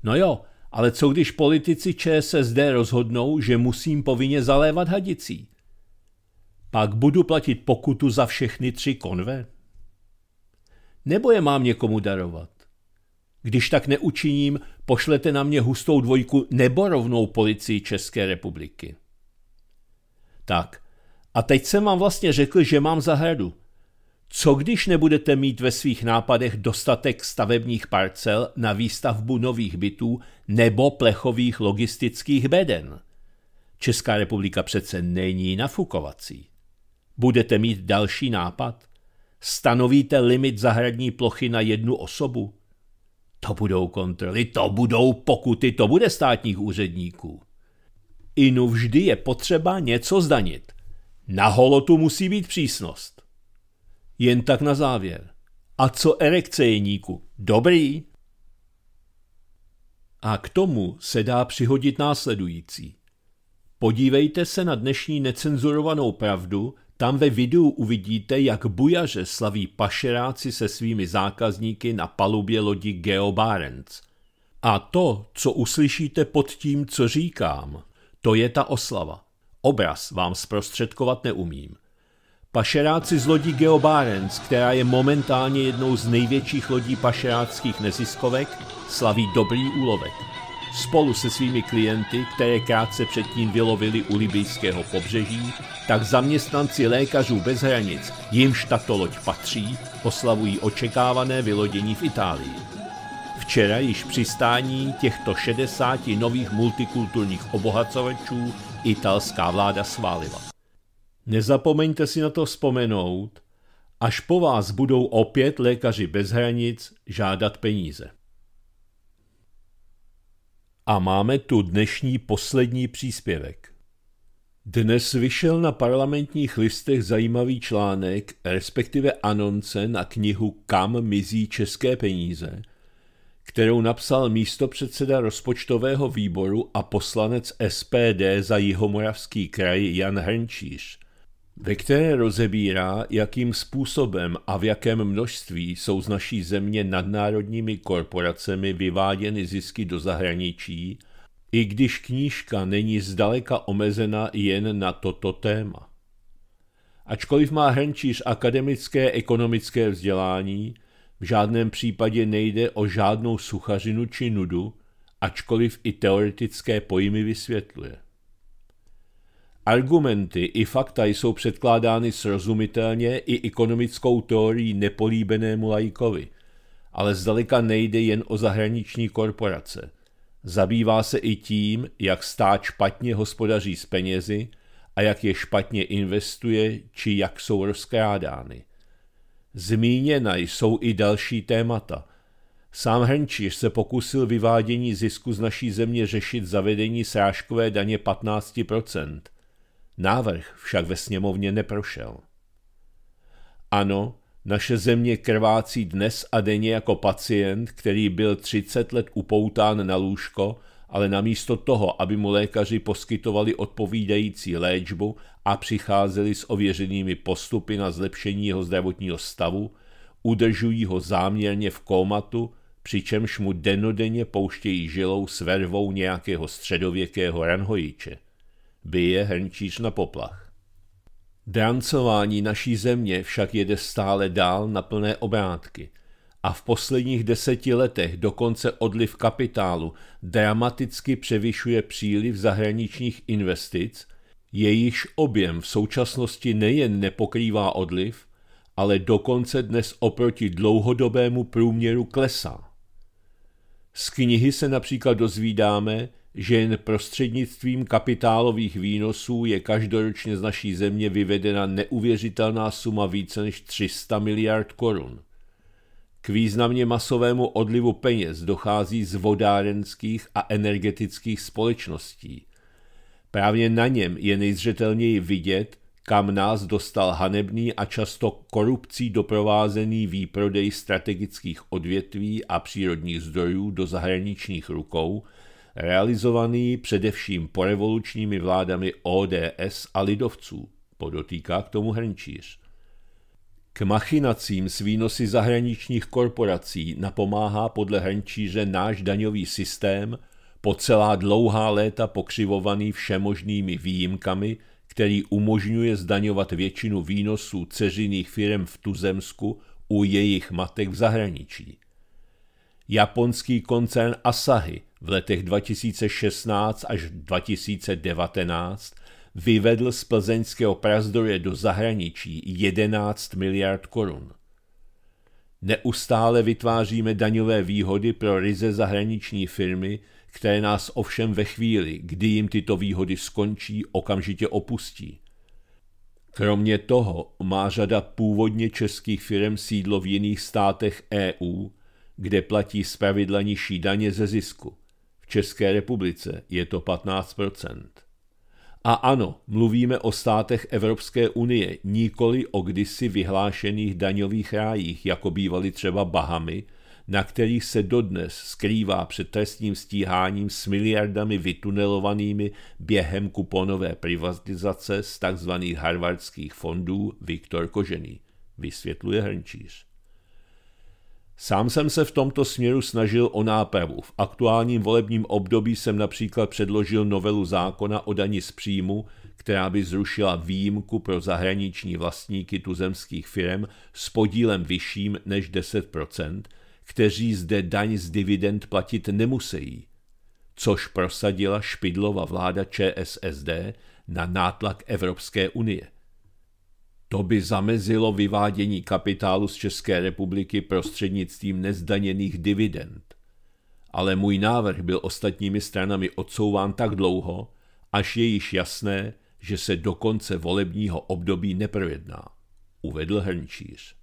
No jo, ale co když politici ČSSD rozhodnou, že musím povinně zalévat hadicí? Pak budu platit pokutu za všechny tři konve? Nebo je mám někomu darovat? Když tak neučiním, pošlete na mě hustou dvojku nebo rovnou policii České republiky. Tak, a teď jsem vám vlastně řekl, že mám zahradu. Co když nebudete mít ve svých nápadech dostatek stavebních parcel na výstavbu nových bytů nebo plechových logistických beden? Česká republika přece není nafukovací. Budete mít další nápad? Stanovíte limit zahradní plochy na jednu osobu? To budou kontroly, to budou pokuty, to bude státních úředníků. Inu vždy je potřeba něco zdanit. Na holotu musí být přísnost. Jen tak na závěr. A co erekce jeníku? Dobrý? A k tomu se dá přihodit následující. Podívejte se na dnešní necenzurovanou pravdu, tam ve videu uvidíte, jak bujaře slaví pašeráci se svými zákazníky na palubě lodi Geo Barents. A to, co uslyšíte pod tím, co říkám, to je ta oslava. Obraz vám zprostředkovat neumím. Pašeráci z lodí Geobarents, která je momentálně jednou z největších lodí pašeráckých neziskovek, slaví dobrý úlovek. Spolu se svými klienty, které krátce předtím vylovili u libijského pobřeží, tak zaměstnanci lékařů bez hranic, jimž tato loď patří, oslavují očekávané vylodění v Itálii. Včera již přistání těchto 60 nových multikulturních obohacovačů italská vláda sválila. Nezapomeňte si na to vzpomenout, až po vás budou opět lékaři bez hranic žádat peníze. A máme tu dnešní poslední příspěvek. Dnes vyšel na parlamentních listech zajímavý článek, respektive anonce na knihu Kam mizí české peníze, kterou napsal místopředseda rozpočtového výboru a poslanec SPD za jihomoravský kraj Jan Hrnčíř ve které rozebírá, jakým způsobem a v jakém množství jsou z naší země nadnárodními korporacemi vyváděny zisky do zahraničí, i když knížka není zdaleka omezena jen na toto téma. Ačkoliv má Hrnčíř akademické ekonomické vzdělání, v žádném případě nejde o žádnou suchařinu či nudu, ačkoliv i teoretické pojmy vysvětluje. Argumenty i fakta jsou předkládány srozumitelně i ekonomickou teorií nepolíbenému lajkovi, ale zdaleka nejde jen o zahraniční korporace. Zabývá se i tím, jak stát špatně hospodaří s penězi a jak je špatně investuje či jak jsou rozkrádány. Zmíněna jsou i další témata. Sám Hrnčíř se pokusil vyvádění zisku z naší země řešit zavedení srážkové daně 15 Návrh však ve sněmovně neprošel. Ano, naše země krvácí dnes a denně jako pacient, který byl 30 let upoután na lůžko, ale namísto toho, aby mu lékaři poskytovali odpovídající léčbu a přicházeli s ověřenými postupy na zlepšení jeho zdravotního stavu, udržují ho záměrně v komatu, přičemž mu denodenně pouštějí žilou s vervou nějakého středověkého ranhojiče – bije hrnčíř na poplach. Drancování naší země však jede stále dál na plné obrátky a v posledních deseti letech dokonce odliv kapitálu dramaticky převyšuje příliv zahraničních investic, jejichž objem v současnosti nejen nepokrývá odliv, ale dokonce dnes oproti dlouhodobému průměru klesá. Z knihy se například dozvídáme, že jen prostřednictvím kapitálových výnosů je každoročně z naší země vyvedena neuvěřitelná suma více než 300 miliard korun. K významně masovému odlivu peněz dochází z vodárenských a energetických společností. Právě na něm je nejzřetelněji vidět, kam nás dostal hanebný a často korupcí doprovázený výprodej strategických odvětví a přírodních zdrojů do zahraničních rukou – realizovaný především porevolučními vládami ODS a lidovců, podotýká k tomu Hrnčíř. K machinacím s výnosy zahraničních korporací napomáhá podle Hrnčíře náš daňový systém po celá dlouhá léta pokřivovaný všemožnými výjimkami, který umožňuje zdaňovat většinu výnosů ceřiných firm v tuzemsku u jejich matek v zahraničí. Japonský koncern Asahi – v letech 2016 až 2019 vyvedl z plzeňského prazdroje do zahraničí 11 miliard korun. Neustále vytváříme daňové výhody pro ryze zahraniční firmy, které nás ovšem ve chvíli, kdy jim tyto výhody skončí, okamžitě opustí. Kromě toho má řada původně českých firm sídlo v jiných státech EU, kde platí zpravidla nižší daně ze zisku. České republice je to 15 A ano, mluvíme o státech Evropské unie, nikoli o kdysi vyhlášených daňových rájích, jako bývaly třeba Bahamy, na kterých se dodnes skrývá před trestním stíháním s miliardami vytunelovanými během kuponové privatizace z tzv. harvardských fondů Viktor Kožený, vysvětluje Hrnčíř. Sám jsem se v tomto směru snažil o nápravu. V aktuálním volebním období jsem například předložil novelu zákona o dani z příjmu, která by zrušila výjimku pro zahraniční vlastníky tuzemských firm s podílem vyšším než 10 kteří zde daň z dividend platit nemusí, což prosadila Špidlova vláda ČSSD na nátlak Evropské unie – to by zamezilo vyvádění kapitálu z České republiky prostřednictvím nezdaněných dividend. Ale můj návrh byl ostatními stranami odsouván tak dlouho, až je již jasné, že se do konce volebního období neprojedná, uvedl Hrnčíř.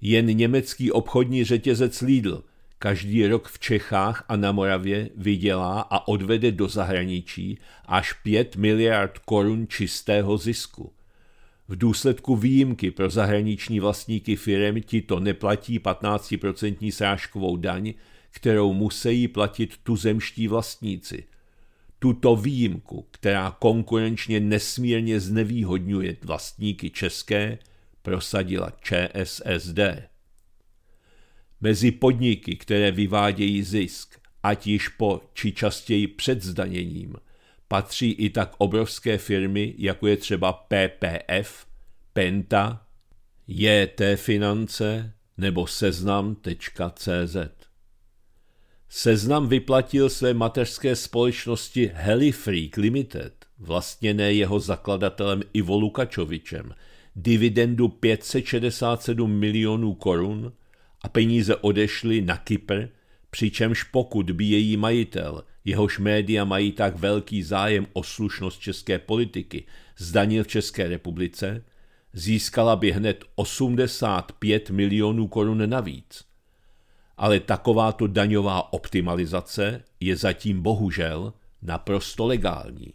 Jen německý obchodní řetězec Lidl každý rok v Čechách a na Moravě vydělá a odvede do zahraničí až 5 miliard korun čistého zisku. V důsledku výjimky pro zahraniční vlastníky firem ti to neplatí 15% srážkovou daň, kterou musí platit tuzemští vlastníci. Tuto výjimku, která konkurenčně nesmírně znevýhodňuje vlastníky české, prosadila ČSSD. Mezi podniky, které vyvádějí zisk, ať již po či častěji před zdaněním – patří i tak obrovské firmy, jako je třeba PPF, Penta, JT Finance nebo seznam.cz. Seznam vyplatil své mateřské společnosti Helifreak Limited, vlastněné jeho zakladatelem Ivo Lukačovičem, dividendu 567 milionů korun a peníze odešly na Kypr, přičemž pokud by její majitel – jehož média mají tak velký zájem o slušnost české politiky, zdanil v České republice, získala by hned 85 milionů korun navíc. Ale takováto daňová optimalizace je zatím bohužel naprosto legální,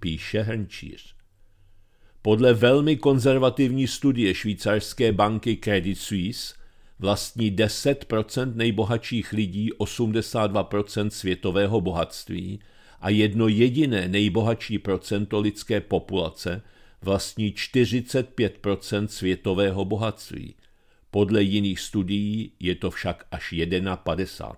píše Hrnčíř. Podle velmi konzervativní studie švýcarské banky Credit Suisse vlastní 10% nejbohatších lidí 82% světového bohatství a jedno jediné nejbohatší procento lidské populace vlastní 45% světového bohatství. Podle jiných studií je to však až 51%.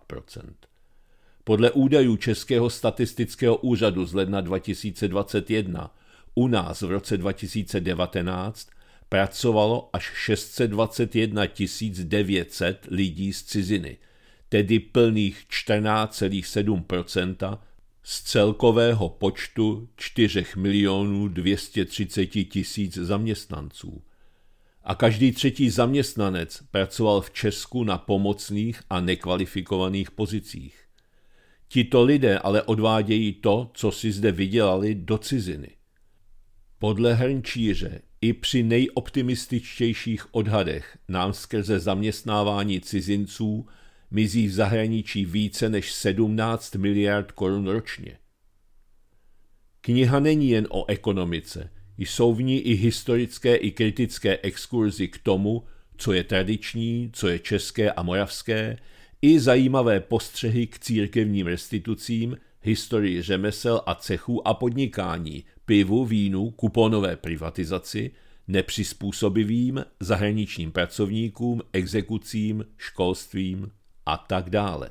Podle údajů Českého statistického úřadu z ledna 2021 u nás v roce 2019 pracovalo až 621 900 lidí z ciziny, tedy plných 14,7 z celkového počtu 4 230 tisíc zaměstnanců. A každý třetí zaměstnanec pracoval v Česku na pomocných a nekvalifikovaných pozicích. Tito lidé ale odvádějí to, co si zde vydělali do ciziny. Podle Hrnčíře i při nejoptimističtějších odhadech nám skrze zaměstnávání cizinců mizí v zahraničí více než 17 miliard korun ročně. Kniha není jen o ekonomice, jsou v ní i historické i kritické exkurzy k tomu, co je tradiční, co je české a moravské, i zajímavé postřehy k církevním restitucím – historii řemesel a cechů a podnikání, pivu, vínu, kuponové privatizaci, nepřizpůsobivým, zahraničním pracovníkům, exekucím, školstvím a tak dále.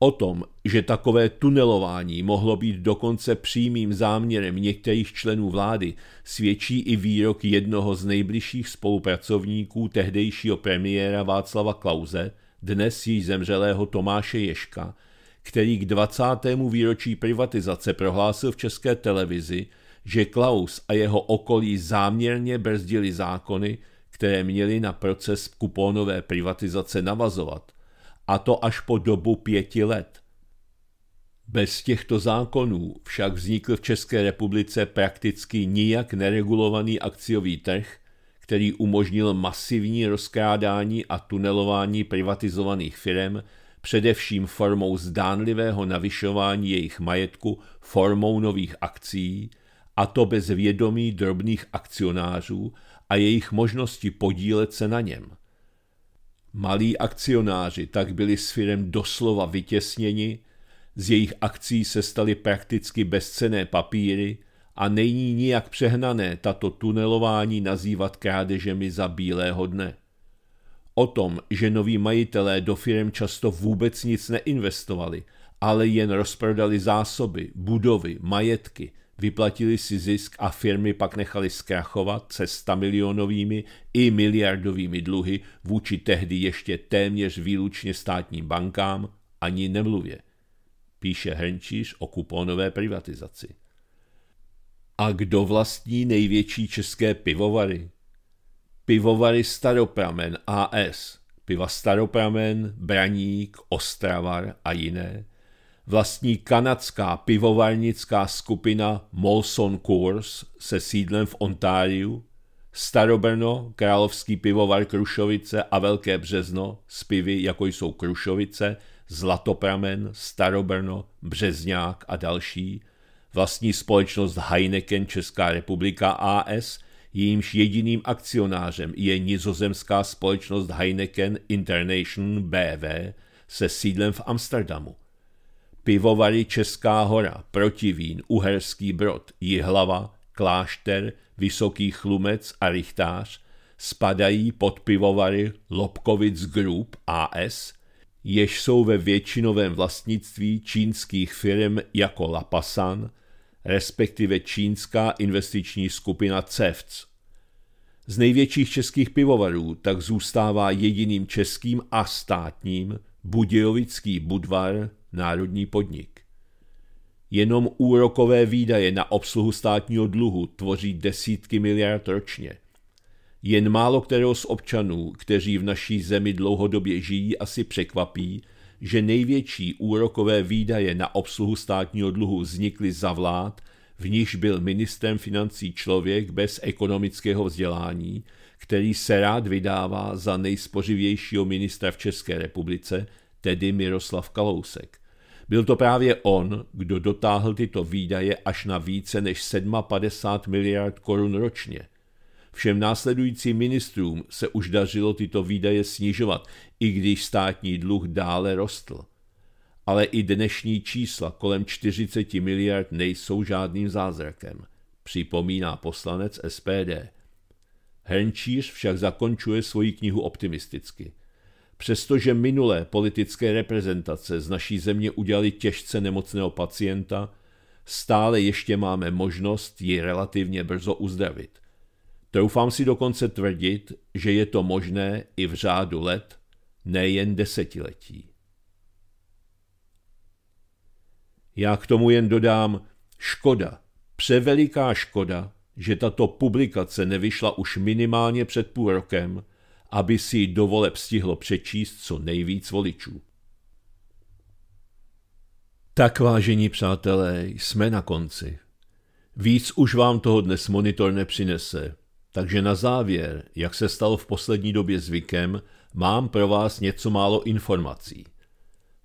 O tom, že takové tunelování mohlo být dokonce přímým záměrem některých členů vlády, svědčí i výrok jednoho z nejbližších spolupracovníků tehdejšího premiéra Václava Klauze, dnes již zemřelého Tomáše Ješka, který k 20. výročí privatizace prohlásil v české televizi, že Klaus a jeho okolí záměrně brzdili zákony, které měly na proces kupónové privatizace navazovat, a to až po dobu pěti let. Bez těchto zákonů však vznikl v České republice prakticky nijak neregulovaný akciový trh, který umožnil masivní rozkrádání a tunelování privatizovaných firm především formou zdánlivého navyšování jejich majetku formou nových akcí, a to bez vědomí drobných akcionářů a jejich možnosti podílet se na něm. Malí akcionáři tak byli s firem doslova vytěsněni, z jejich akcí se staly prakticky bezcené papíry a není nijak přehnané tato tunelování nazývat krádežemi za bílého dne. O tom, že noví majitelé do firm často vůbec nic neinvestovali, ale jen rozprodali zásoby, budovy, majetky, vyplatili si zisk a firmy pak nechali zkrachovat se stamilionovými i miliardovými dluhy vůči tehdy ještě téměř výlučně státním bankám, ani nemluvě. Píše Hrnčíř o kuponové privatizaci. A kdo vlastní největší české pivovary? pivovary Staropramen AS, piva Staropramen, Braník, Ostravar a jiné, vlastní kanadská pivovarnická skupina Molson Coors se sídlem v Ontáriu, Starobrno, Královský pivovar Krušovice a Velké Březno s pivy, jako jsou Krušovice, Zlatopramen, Starobrno, Březňák a další, vlastní společnost Heineken Česká republika AS – jejímž jediným akcionářem je nizozemská společnost Heineken International BV se sídlem v Amsterdamu. Pivovary Česká hora, Protivín, Uherský Brod, Jihlava, Klášter, Vysoký Chlumec a Richtář spadají pod pivovary Lobkovic Group AS, jež jsou ve většinovém vlastnictví čínských firm jako Lapasan, respektive čínská investiční skupina CEFC z největších českých pivovarů tak zůstává jediným českým a státním Budějovický Budvar národní podnik. Jenom úrokové výdaje na obsluhu státního dluhu tvoří desítky miliard ročně. Jen málo kterého z občanů, kteří v naší zemi dlouhodobě žijí, asi překvapí, že největší úrokové výdaje na obsluhu státního dluhu vznikly za vlád, v níž byl ministrem financí člověk bez ekonomického vzdělání, který se rád vydává za nejspořivějšího ministra v České republice, tedy Miroslav Kalousek. Byl to právě on, kdo dotáhl tyto výdaje až na více než 57 miliard korun ročně. Všem následujícím ministrům se už dařilo tyto výdaje snižovat, i když státní dluh dále rostl ale i dnešní čísla kolem 40 miliard nejsou žádným zázrakem, připomíná poslanec SPD. Hrnčíř však zakončuje svoji knihu optimisticky. Přestože minulé politické reprezentace z naší země udělali těžce nemocného pacienta, stále ještě máme možnost ji relativně brzo uzdravit. Troufám si dokonce tvrdit, že je to možné i v řádu let, nejen desetiletí. Já k tomu jen dodám škoda, převeliká škoda, že tato publikace nevyšla už minimálně před půl rokem, aby si ji dovoleb stihlo přečíst co nejvíc voličů. Tak vážení přátelé, jsme na konci. Víc už vám toho dnes monitor nepřinese, takže na závěr, jak se stalo v poslední době zvykem, mám pro vás něco málo informací –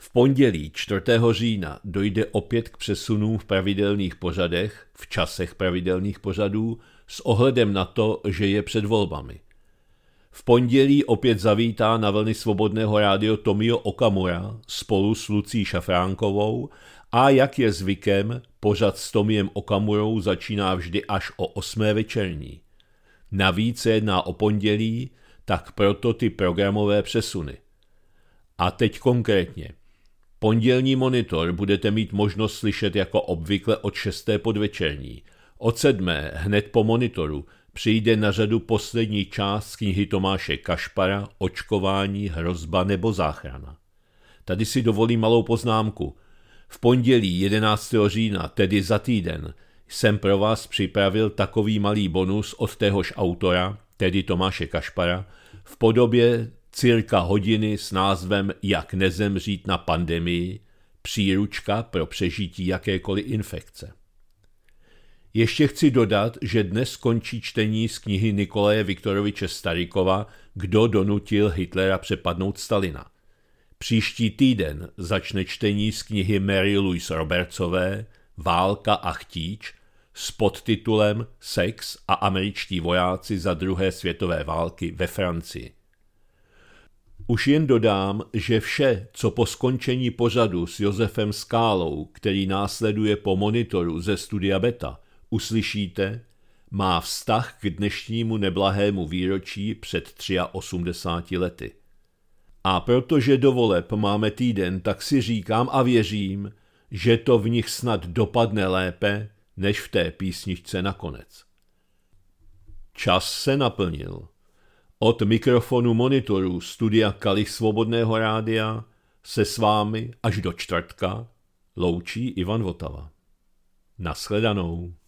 v pondělí 4. října dojde opět k přesunům v pravidelných pořadech, v časech pravidelných pořadů, s ohledem na to, že je před volbami. V pondělí opět zavítá na vlny svobodného rádio Tomio Okamura spolu s Lucí Šafránkovou a jak je zvykem, pořad s Tomiem Okamurou začíná vždy až o 8. večerní. Navíc se jedná o pondělí, tak proto ty programové přesuny. A teď konkrétně – Pondělní monitor budete mít možnost slyšet jako obvykle od 6. podvečerní. Od 7. hned po monitoru přijde na řadu poslední část z knihy Tomáše Kašpara Očkování, hrozba nebo záchrana. Tady si dovolím malou poznámku. V pondělí 11. října, tedy za týden, jsem pro vás připravil takový malý bonus od téhož autora, tedy Tomáše Kašpara, v podobě cirka hodiny s názvem Jak nezemřít na pandemii, příručka pro přežití jakékoliv infekce. Ještě chci dodat, že dnes končí čtení z knihy Nikolaje Viktoroviče Starikova Kdo donutil Hitlera přepadnout Stalina. Příští týden začne čtení z knihy Mary Louise Robertsové Válka a chtíč s podtitulem Sex a američtí vojáci za druhé světové války ve Francii. Už jen dodám, že vše, co po skončení pořadu s Josefem Skálou, který následuje po monitoru ze studia Beta, uslyšíte, má vztah k dnešnímu neblahému výročí před 83 lety. A protože do voleb máme týden, tak si říkám a věřím, že to v nich snad dopadne lépe než v té písničce nakonec. Čas se naplnil. Od mikrofonu monitoru studia Kalich Svobodného rádia se s vámi až do čtvrtka loučí Ivan Votava. Naschledanou.